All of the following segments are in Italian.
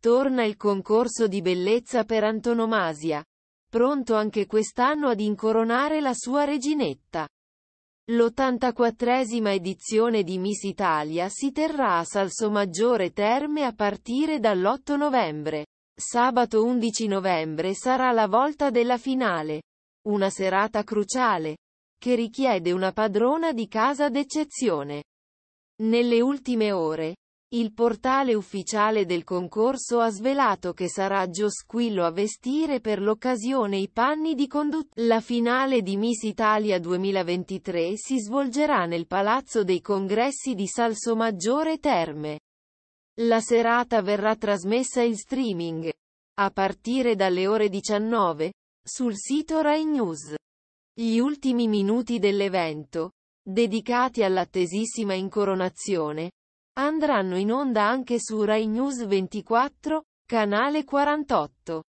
Torna il concorso di bellezza per antonomasia. Pronto anche quest'anno ad incoronare la sua reginetta. L'84esima edizione di Miss Italia si terrà a Salsomaggiore Terme a partire dall'8 novembre. Sabato 11 novembre sarà la volta della finale. Una serata cruciale. Che richiede una padrona di casa d'eccezione. Nelle ultime ore, il portale ufficiale del concorso ha svelato che sarà Giosquillo a vestire per l'occasione i panni di conduttore. La finale di Miss Italia 2023 si svolgerà nel Palazzo dei Congressi di Salsomaggiore Terme. La serata verrà trasmessa in streaming, a partire dalle ore 19, sul sito Rai News. Gli ultimi minuti dell'evento, dedicati all'attesissima incoronazione, Andranno in onda anche su Rai News 24, canale 48.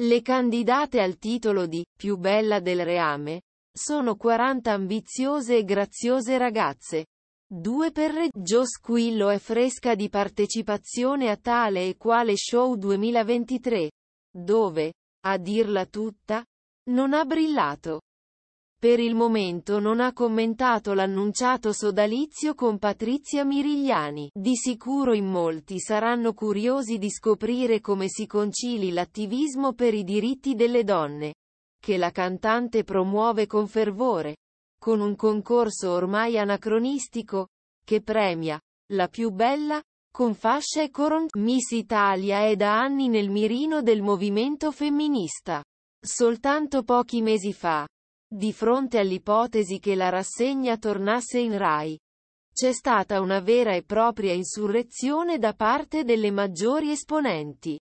Le candidate al titolo di più bella del reame sono 40 ambiziose e graziose ragazze. Due per Reggio Squillo è fresca di partecipazione a tale e quale show 2023, dove, a dirla tutta, non ha brillato. Per il momento non ha commentato l'annunciato sodalizio con Patrizia Mirigliani. Di sicuro in molti saranno curiosi di scoprire come si concili l'attivismo per i diritti delle donne, che la cantante promuove con fervore, con un concorso ormai anacronistico, che premia la più bella, con fascia e coron. Miss Italia è da anni nel mirino del movimento femminista. Soltanto pochi mesi fa, di fronte all'ipotesi che la rassegna tornasse in Rai, c'è stata una vera e propria insurrezione da parte delle maggiori esponenti.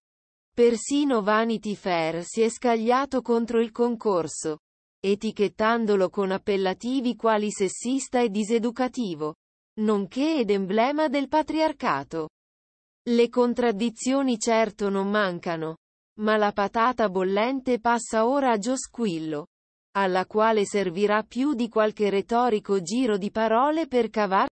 Persino Vanity Fair si è scagliato contro il concorso, etichettandolo con appellativi quali sessista e diseducativo, nonché ed emblema del patriarcato. Le contraddizioni certo non mancano, ma la patata bollente passa ora a Giosquillo alla quale servirà più di qualche retorico giro di parole per cavar